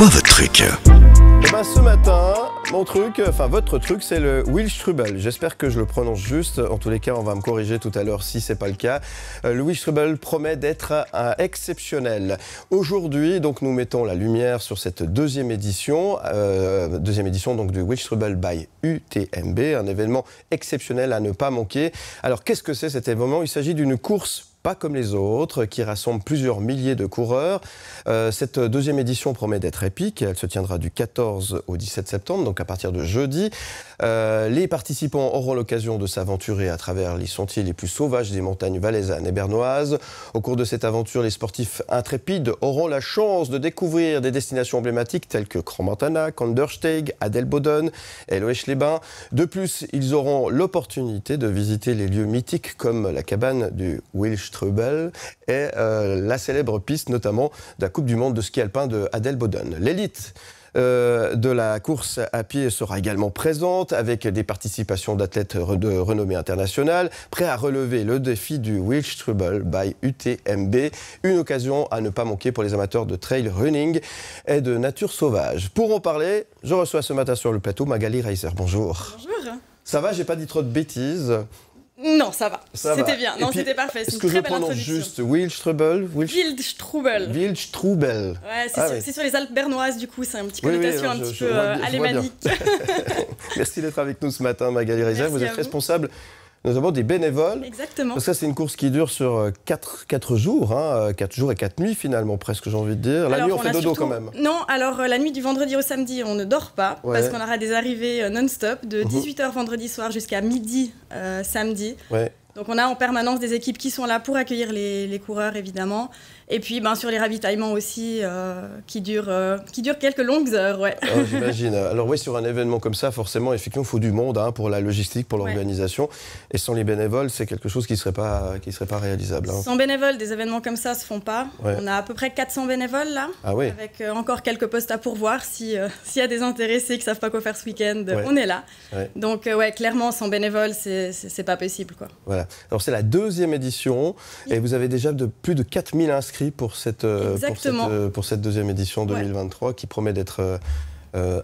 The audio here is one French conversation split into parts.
votre truc eh ben, ce matin, mon truc, enfin votre truc, c'est le Will Strubel. J'espère que je le prononce juste. En tous les cas, on va me corriger tout à l'heure si c'est pas le cas. Euh, le Will Strubel promet d'être exceptionnel. Aujourd'hui, donc nous mettons la lumière sur cette deuxième édition, euh, deuxième édition donc du Will Strubel by UTMB, un événement exceptionnel à ne pas manquer. Alors qu'est-ce que c'est cet événement Il s'agit d'une course pas comme les autres, qui rassemble plusieurs milliers de coureurs. Euh, cette deuxième édition promet d'être épique. Elle se tiendra du 14 au 17 septembre, donc à partir de jeudi. Euh, les participants auront l'occasion de s'aventurer à travers les sentiers les plus sauvages des montagnes valaisannes et bernoises. Au cours de cette aventure, les sportifs intrépides auront la chance de découvrir des destinations emblématiques telles que Cromantana, Kandersteg, Adelboden et les bains De plus, ils auront l'opportunité de visiter les lieux mythiques comme la cabane du Wilsh Strubel et euh, la célèbre piste notamment de la Coupe du Monde de ski alpin de Adèle Boden. L'élite euh, de la course à pied sera également présente avec des participations d'athlètes de renommée internationale, prêts à relever le défi du Wilch Trouble by UTMB. Une occasion à ne pas manquer pour les amateurs de trail running et de nature sauvage. Pour en parler, je reçois ce matin sur le plateau Magali Reiser. Bonjour. Bonjour. Ça va, j'ai pas dit trop de bêtises non, ça va. C'était bien. non, c'était parfait. C'est une très belle introduction. juste Wildstrubel Wildstrubel. Wildstrubel. Ouais, c'est, ah, sur, sur, les Alpes bernoises, du coup. C'est un petit connotation un petit peu euh, alémanique. Merci d'être avec nous ce matin, Magali Reza, Vous êtes responsable nous avons des bénévoles. Exactement. Parce que c'est une course qui dure sur 4, euh, jours, hein, 4 euh, jours et 4 nuits finalement, presque j'ai envie de dire. La nuit, on, fait dodo quand même. Non, alors euh, la nuit du vendredi au samedi, on ne dort pas parce qu'on aura des arrivées non-stop de 18h mhm. vendredi soir jusqu'à midi samedi. Ouais. Donc on a en permanence des équipes qui sont là pour accueillir les, coureurs évidemment. Et puis ben, sur les ravitaillements aussi euh, qui, durent, euh, qui durent quelques longues heures. Ouais. Ah, j'imagine. Alors oui, sur un événement comme ça, forcément, effectivement, il faut du monde hein, pour la logistique, pour l'organisation. Et sans les bénévoles, c'est quelque chose qui ne serait, pas, serait pas réalisable. Hein. Sans bénévoles, des événements comme ça ne se font pas. On a à peu près 400 bénévoles là, ah avec euh, encore quelques postes à pourvoir s'il y a des intéressés qui ne savent pas quoi faire ce week-end. On est là. Donc ouais, clairement, sans bénévoles, c'est pas possible. Quoi. Euh, alors c'est la deuxième édition et vous avez déjà plus de 4000 inscrits euh, euh, pour cette, deuxième édition 2023 qui promet d'être...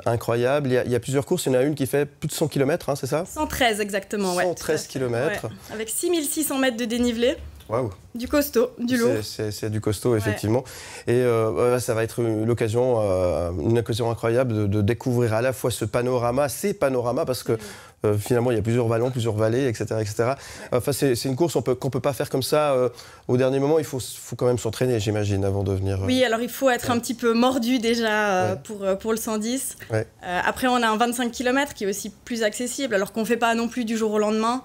incroyable. Il y, a, plusieurs courses. Il y en a une qui fait plus de 100 km, hein, c'est ça 113 exactement. 113 km. Avec 6600 mètres de dénivelé. Du costaud, du lourd. C'est du costaud, effectivement. Et euh, euh, ça va être une occasion, euh, une occasion incroyable de, découvrir à la fois ce panorama, ces panoramas, parce que finalement, il y a plusieurs vallons, plusieurs vallées, etc. etc. Enfin, c'est une course qu'on peut, ne peut pas faire comme ça. au dernier moment, il faut, quand même s'entraîner, j'imagine, avant de venir. Oui, alors il faut être un petit peu mordu déjà pour, pour le 110. après, on a un 25 km qui est aussi plus accessible, alors qu'on ne fait pas non plus du jour au lendemain.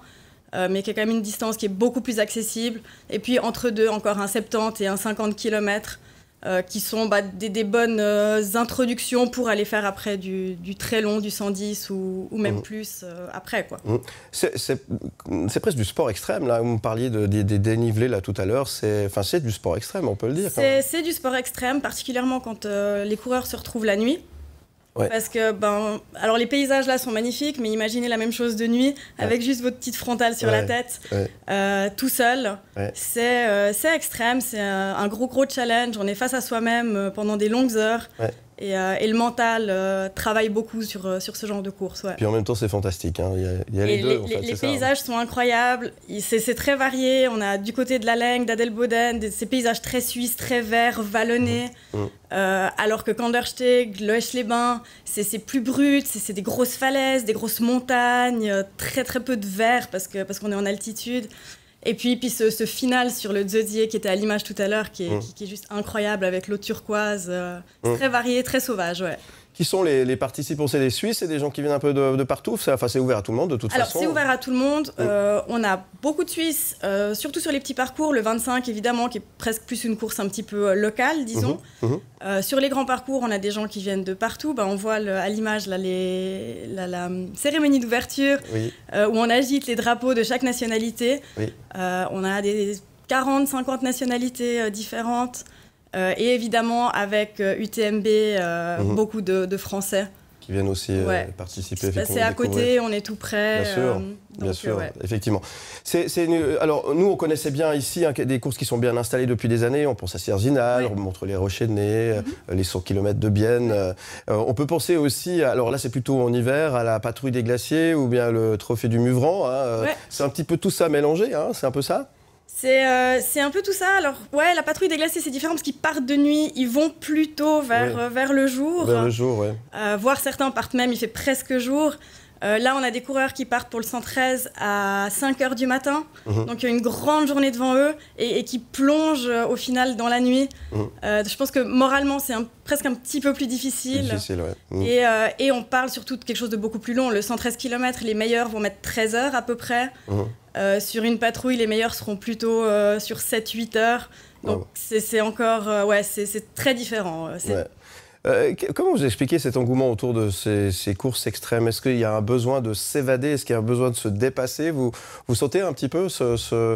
Euh, mais qui est quand même une distance qui est beaucoup plus accessible. Et puis entre deux, encore un 70 et un 50 km, euh, qui sont bah, des, bonnes euh, introductions pour aller faire après du, très long, du 110 ou, même mmh. plus après. quoi. Mmh. C'est presque du sport extrême, là. Vous me parliez des dénivelés là tout à l'heure. C'est du sport extrême, on peut le dire. C'est du sport extrême, particulièrement quand les coureurs se retrouvent la nuit. Parce que, ben, alors les paysages là sont magnifiques, mais imaginez la même chose de nuit, avec juste votre petite frontale sur la tête, euh, tout seul. Euh, c'est extrême, c'est un, euh, un, gros, gros challenge. On est face à soi-même pendant des longues heures. Euh, et, le mental euh, travaille beaucoup sur, euh, sur ce genre de course. Et Puis en même temps, c'est fantastique. Hein. Il, y a, les deux. Les, fait, les hein. paysages sont incroyables. C'est très varié. On a du côté de la Leng, d'Adelboden, ces paysages très suisses, très verts, vallonnés. Mmh. Mmh. alors que Kandersteg, Loesch-les-Bains, c'est plus brut, c'est des grosses falaises, des grosses montagnes, très très peu de verts parce que parce qu'on est en altitude. Et puis, puis ce, final sur le Zodier qui était à l'image tout à l'heure, qui, est mmh. juste incroyable avec l'eau turquoise, euh, mmh. très varié, très sauvage, ouais. Qui sont les, participants C'est des Suisses, et des gens qui viennent un peu de, partout c'est ouvert à tout le monde de toute façon. Alors, c'est ouvert à tout le monde. Euh, on a beaucoup de Suisses, euh, surtout sur les petits parcours. Le 25, évidemment, qui est presque plus une course un petit peu euh, locale, disons. Mhm, mhm. sur les grands parcours, on a des gens qui viennent de partout. Bah, on voit à l'image la, cérémonie d'ouverture où on agite les drapeaux de chaque nationalité. on a des 40, 50 nationalités différentes. Euh, et évidemment, avec UTMB, euh, euh, mhm. beaucoup de, Français qui viennent aussi participer. C'est à côté, on est tout près. Bien sûr, bien sûr, effectivement. alors, nous, on connaissait bien ici hein, des courses qui sont bien installées depuis des années. On pense à Cerzinal, ouais. on montre les Rochers de Nez, mhm. les 100 km de Bienne. on peut penser aussi, alors là, c'est plutôt en hiver, à la patrouille des glaciers ou bien le trophée du Muvran. Hein, c'est un petit peu tout ça mélangé, hein, c'est un peu ça euh, c'est un peu tout ça. Alors, ouais, la patrouille des glaciers, c'est différent parce qu'ils partent de nuit, ils vont plutôt vers, euh, le jour. Vers le jour, ouais. Euh, certains partent même, il fait presque jour. Euh, là, on a des coureurs qui partent pour le 113 à 5 heures du matin. Mhm. Donc, il y a une grande journée devant eux et, qui plongent euh, au final dans la nuit. Mhm. Euh, je pense que moralement, c'est presque un petit peu plus difficile. Mhm. et, on parle surtout de quelque chose de beaucoup plus long. Le 113 km, les meilleurs vont mettre 13 heures à peu près. sur une patrouille, les meilleurs seront plutôt sur 7-8 heures. Ah Donc, c'est encore. ouais, c'est très différent. Euh, comment vous expliquez cet engouement autour de ces, courses extrêmes Est-ce qu'il y a un besoin de s'évader Est-ce qu'il y a un besoin de se dépasser vous, sentez un petit peu ce, ce,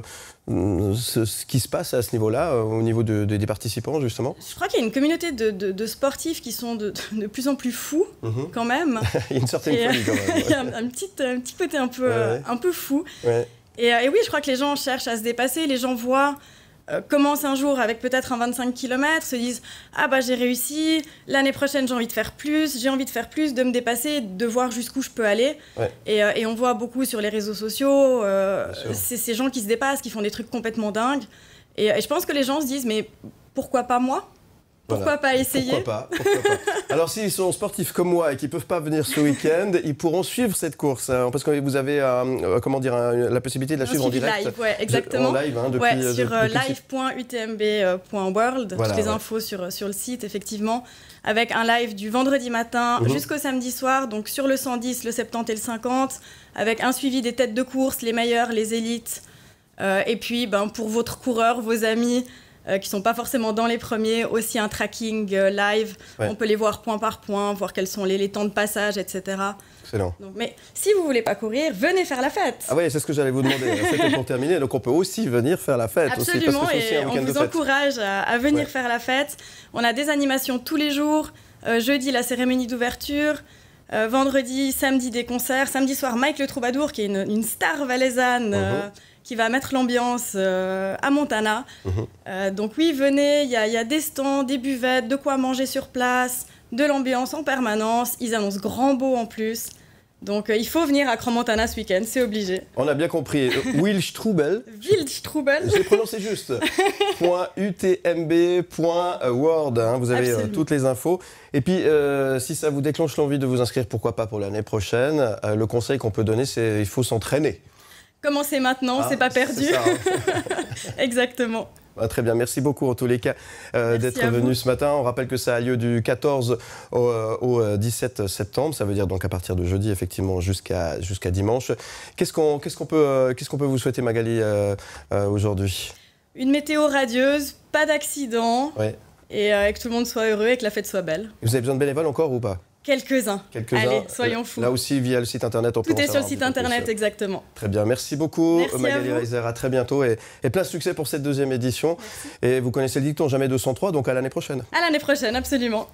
qui se passe à ce niveau-là, euh, au niveau des participants, justement Je crois qu'il y a une communauté de, sportifs qui sont de, plus en plus fous, mhm. quand même. il y a une certaine euh, folie, quand même. il y a un, petit, un, côté un peu, un peu fou. Et, et, oui, je crois que les gens cherchent à se dépasser, les gens voient commence euh, commencent un jour avec peut-être un 25 km, se disent Ah bah j'ai réussi, l'année prochaine j'ai envie de faire plus, j'ai envie de faire plus, de me dépasser, de voir jusqu'où je peux aller. Euh, et, on voit beaucoup sur les réseaux sociaux euh, ces gens qui se dépassent, qui font des trucs complètement dingues. et je pense que les gens se disent Mais pourquoi pas moi pourquoi pas essayer pourquoi pas, Alors s'ils sont sportifs comme moi et qu'ils ne peuvent pas venir ce week-end, ils pourront suivre cette course hein, parce que vous avez euh, euh, comment dire la possibilité de la suivre en direct. Live, exactement. En live, hein, depuis, euh, sur live.utmb.world. toutes les infos sur sur le site effectivement avec un live du vendredi matin mhm. jusqu'au samedi soir donc sur le 110, le 70 et le 50 avec un suivi des têtes de course, les meilleurs, les élites et puis ben pour votre coureur, vos amis qui euh, qui sont pas forcément dans les premiers, aussi un tracking euh, live. On peut les voir point par point, voir quels sont les, temps de passage, etc. Excellent. mais si vous voulez pas courir, venez faire la fête. Ah oui, c'est ce que j'allais vous demander. C'est pour terminer. Donc on peut aussi venir faire la fête. Absolument, et on vous encourage à, venir faire la fête. On a des animations tous les jours. Euh, jeudi, la cérémonie d'ouverture. vendredi, samedi, des concerts. Samedi soir, Mike le Troubadour, qui est une, star valaisanne. Uh-huh qui va mettre l'ambiance euh, à Montana. Mhm. Euh, donc oui, venez, il y, a des stands, des buvettes, de quoi manger sur place, de l'ambiance en permanence. Ils annoncent grand beau en plus. Donc euh, il faut venir à Crans-Montana ce week-end, c'est obligé. On a bien compris. Wilstrubel. Wildstrubel. J'ai prononcé juste. .utmb.word. Hein, vous avez toutes les infos. Et puis, si ça vous déclenche l'envie de vous inscrire, pourquoi pas pour l'année prochaine, le conseil qu'on peut donner, c'est il faut s'entraîner. Commencez maintenant, c'est ah, pas perdu. Hein. Exactement. Bah, très bien, merci beaucoup en tous les cas euh, d'être venu ce matin. On rappelle que ça a lieu du 14 au, 17 euh, euh, septembre, ça veut dire donc à partir de jeudi effectivement jusqu'à jusqu'à dimanche. Qu'est-ce qu'on qu'est-ce peut qu'est-ce peut vous souhaiter Magali aujourd'hui Une météo radieuse, pas d'accident. Et que tout le monde soit heureux et que la fête soit belle. Vous avez besoin de bénévoles encore ou pas Quelques-uns. Allez, soyons fous. Là aussi, via le site internet, on Tout est sur le site internet, exactement. Très bien. Merci beaucoup, Merci Magali Reiser. À très bientôt et, plein de succès pour cette deuxième édition. Et vous connaissez le dicton jamais 203, donc à l'année prochaine. À l'année prochaine, absolument.